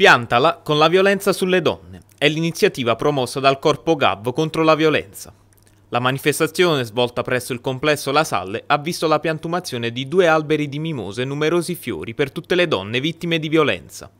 Piantala con la violenza sulle donne è l'iniziativa promossa dal Corpo Gav contro la violenza. La manifestazione svolta presso il complesso La Salle ha visto la piantumazione di due alberi di mimose e numerosi fiori per tutte le donne vittime di violenza.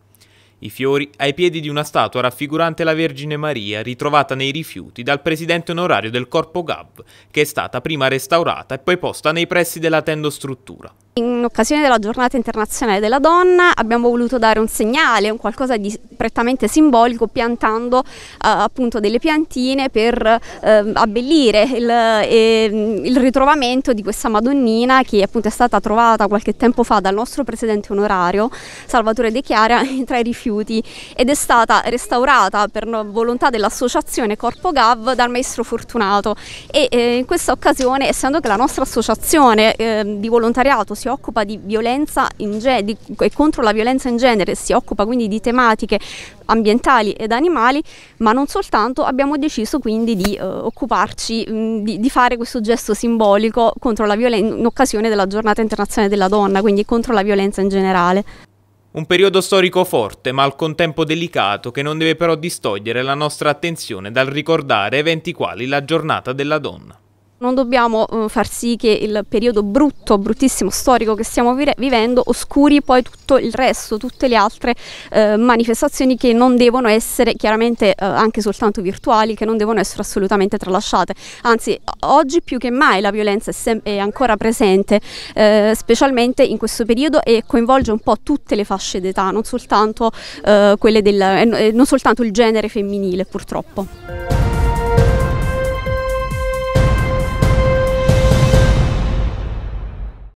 I fiori ai piedi di una statua raffigurante la Vergine Maria ritrovata nei rifiuti dal presidente onorario del Corpo Gav, che è stata prima restaurata e poi posta nei pressi della tendostruttura. In occasione della giornata internazionale della donna abbiamo voluto dare un segnale, un qualcosa di prettamente simbolico, piantando eh, appunto delle piantine per eh, abbellire il, eh, il, ritrovamento di questa Madonnina che appunto è stata trovata qualche tempo fa dal nostro presidente onorario Salvatore De Chiara tra i rifiuti ed è stata restaurata per volontà dell'associazione Corpo Gav dal maestro Fortunato e eh, in questa occasione essendo che la nostra associazione ehm, di volontariato si occupa di violenza ge- di, e contro la violenza in genere, si occupa quindi di tematiche ambientali ed animali, ma non soltanto, abbiamo deciso quindi di eh, occuparci mh, mm, di, di, fare questo gesto simbolico violen- in occasione della giornata internazionale della donna, quindi contro la violenza in generale. Un periodo storico forte ma al contempo delicato che non deve però distogliere la nostra attenzione dal ricordare eventi quali la giornata della donna. Non dobbiamo eh, far sì che il periodo brutto, bruttissimo, storico che stiamo vivendo oscuri poi tutto il resto, tutte le altre eh, manifestazioni che non devono essere chiaramente eh, anche soltanto virtuali, che non devono essere assolutamente tralasciate. Anzi, oggi più che mai la violenza è, è ancora presente, eh, specialmente in questo periodo e coinvolge un po' tutte le fasce d'età, non soltanto, eh, quelle del, eh, non soltanto il genere femminile purtroppo.